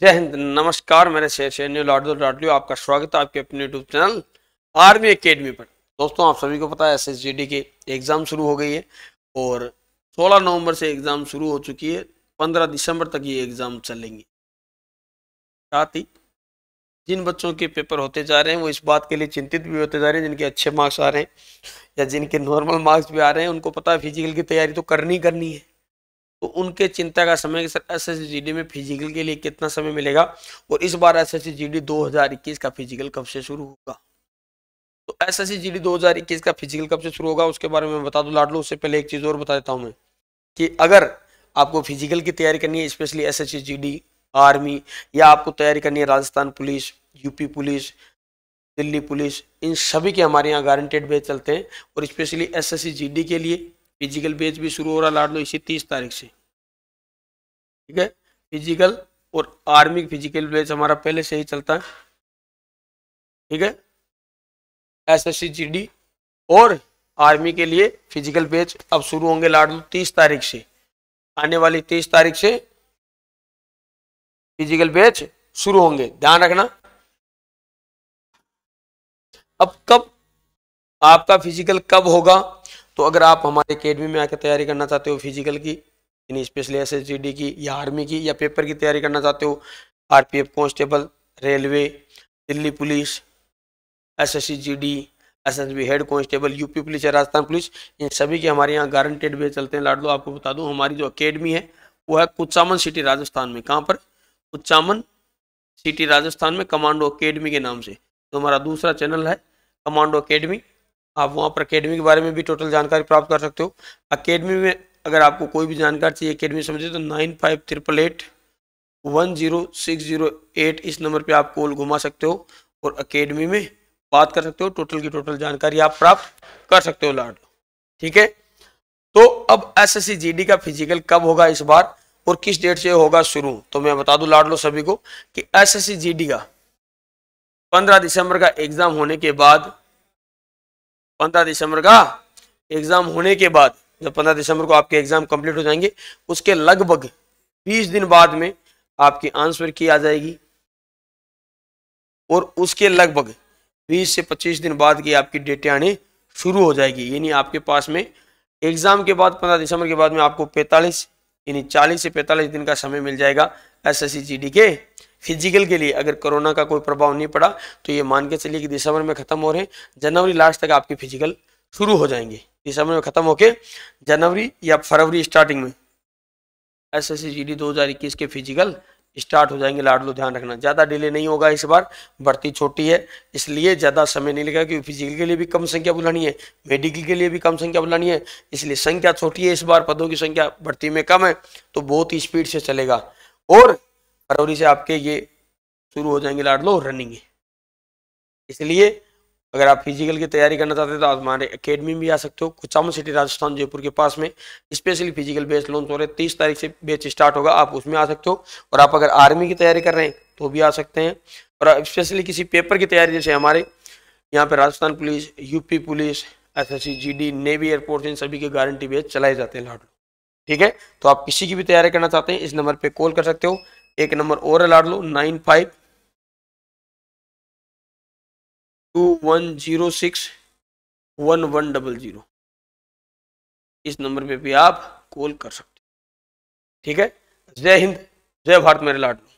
जय हिंद नमस्कार मेरे शेर शेरनी लाडुल आपका स्वागत है आपके अपने यूट्यूब चैनल आर्मी एकेडमी पर दोस्तों आप सभी को पता है एस एस एग्ज़ाम शुरू हो गई है और 16 नवंबर से एग्ज़ाम शुरू हो चुकी है 15 दिसंबर तक ये एग्ज़ाम चलेंगे साथ ही जिन बच्चों के पेपर होते जा रहे हैं वो इस बात के लिए चिंतित भी होते जा रहे हैं जिनके अच्छे मार्क्स आ रहे हैं या जिनके नॉर्मल मार्क्स भी आ रहे हैं उनको पता है फिजिकल की तैयारी तो करनी करनी है तो उनके चिंता का समय कि सर एस एस में फिजिकल के लिए कितना समय मिलेगा और इस बार एस एस 2021 का फिजिकल कब से शुरू होगा तो एस एस 2021 का फिजिकल कब से शुरू होगा उसके बारे में बता दूँ लाड लो उससे पहले एक चीज़ और बता देता हूँ मैं कि अगर आपको फिजिकल की तैयारी करनी है स्पेशली एस एस आर्मी या आपको तैयारी करनी है Rajasthan police UP police Delhi police इन सभी के हमारे यहाँ गारंटेड बेच चलते हैं और स्पेशली एस एस के लिए फिजिकल बेच भी शुरू हो रहा लाड लो इसी तीस तारीख से ठीक है फिजिकल और आर्मी फिजिकल बेच हमारा पहले से ही चलता है ठीक है एस एस सी और आर्मी के लिए फिजिकल बेच अब शुरू होंगे लाड लो तीस तारीख से आने वाली तीस तारीख से फिजिकल बेच शुरू होंगे ध्यान रखना अब कब आपका फिजिकल कब होगा तो अगर आप हमारे अकेडमी में आकर तैयारी करना चाहते हो फिजिकल की यानी स्पेशली एस की या आर्मी की या पेपर की तैयारी करना चाहते हो R constable railway Delhi police S S SSB head constable UP police या राजस्थान पुलिस इन सभी के हमारे यहाँ गारंटेड वे चलते हैं लाडलो आपको बता दूं हमारी जो अकेडमी है वो है कुचामन सिटी राजस्थान में कहाँ पर कुचामन सिटी राजस्थान में कमांडो अकेडमी के नाम से तो हमारा दूसरा चैनल है कमांडो अकेडमी आप वहाँ पर अकेडमी के बारे में भी टोटल जानकारी प्राप्त कर सकते हो अकेडमी में अगर आपको कोई भी जानकारी चाहिए अकेडमी समझे तो nine five triple eight one zero six zero eight इस नंबर पे आप कॉल घुमा सकते हो और अकेडमी में बात कर सकते हो टोटल की टोटल जानकारी आप प्राप्त कर सकते हो लाड ठीक है तो अब एस एस का फिजिकल कब होगा इस बार और किस डेट से होगा शुरू तो मैं बता दूं लाड लो सभी को कि एस एस का 15 दिसंबर का एग्जाम होने के बाद पंद्रह दिसंबर का एग्जाम होने के बाद जब पंद्रह दिसंबर को आपके एग्जाम कंप्लीट हो जाएंगे उसके लगभग बीस दिन बाद में आपकी आंसर की आ जाएगी और उसके लगभग बीस से पच्चीस दिन बाद की आपकी डेटें आने शुरू हो जाएगी यानी आपके पास में एग्जाम के बाद पंद्रह दिसंबर के बाद में आपको पैंतालीस यानी चालीस से पैंतालीस दिन का समय मिल जाएगा एस एस के फिजिकल के लिए अगर कोरोना का कोई प्रभाव नहीं पड़ा तो ये मान के चलिए कि दिसंबर में खत्म हो रहे हैं जनवरी लास्ट तक आपकी फिजिकल शुरू हो जाएंगे दिसंबर में खत्म होके जनवरी या फरवरी स्टार्टिंग में एस एस सी दो हजार इक्कीस के फिजिकल स्टार्ट हो जाएंगे लाडलो ध्यान रखना ज़्यादा डिले नहीं होगा इस बार भर्ती छोटी है इसलिए ज़्यादा समय नहीं लगेगा क्योंकि फिजिकल के लिए भी कम संख्या बुलानी है मेडिकल के लिए भी कम संख्या बुलानी है इसलिए संख्या छोटी है इस बार पदों की संख्या भर्ती में कम है तो बहुत ही स्पीड से चलेगा और फरवरी से आपके ये शुरू हो जाएंगे लाड लो रनिंग इसलिए अगर आप फिजिकल की तैयारी करना चाहते हैं तो आप हमारे अकेडमी में भी आ सकते हो कुचामन सिटी राजस्थान जयपुर के पास में स्पेशली फिजिकल बैच लोन हो रहे हैं तीस तारीख से बेच स्टार्ट होगा आप उसमें आ सकते हो और आप अगर आर्मी की तैयारी कर रहे हैं तो भी आ सकते हैं और स्पेशली किसी पेपर की तैयारी जैसे हमारे यहाँ पर Rajasthan police UP police S S navy airport इन सभी के गारंटी बेच चलाए जाते हैं लाडो ठीक है तो आप किसी की भी तैयारी करना चाहते हैं इस नंबर पर कॉल कर सकते हो एक नंबर और अलाट लो nine five two one zero six one one double zero इस नंबर पे भी आप कॉल कर सकते ठीक है जय हिंद जय भारत मेरे लाडलो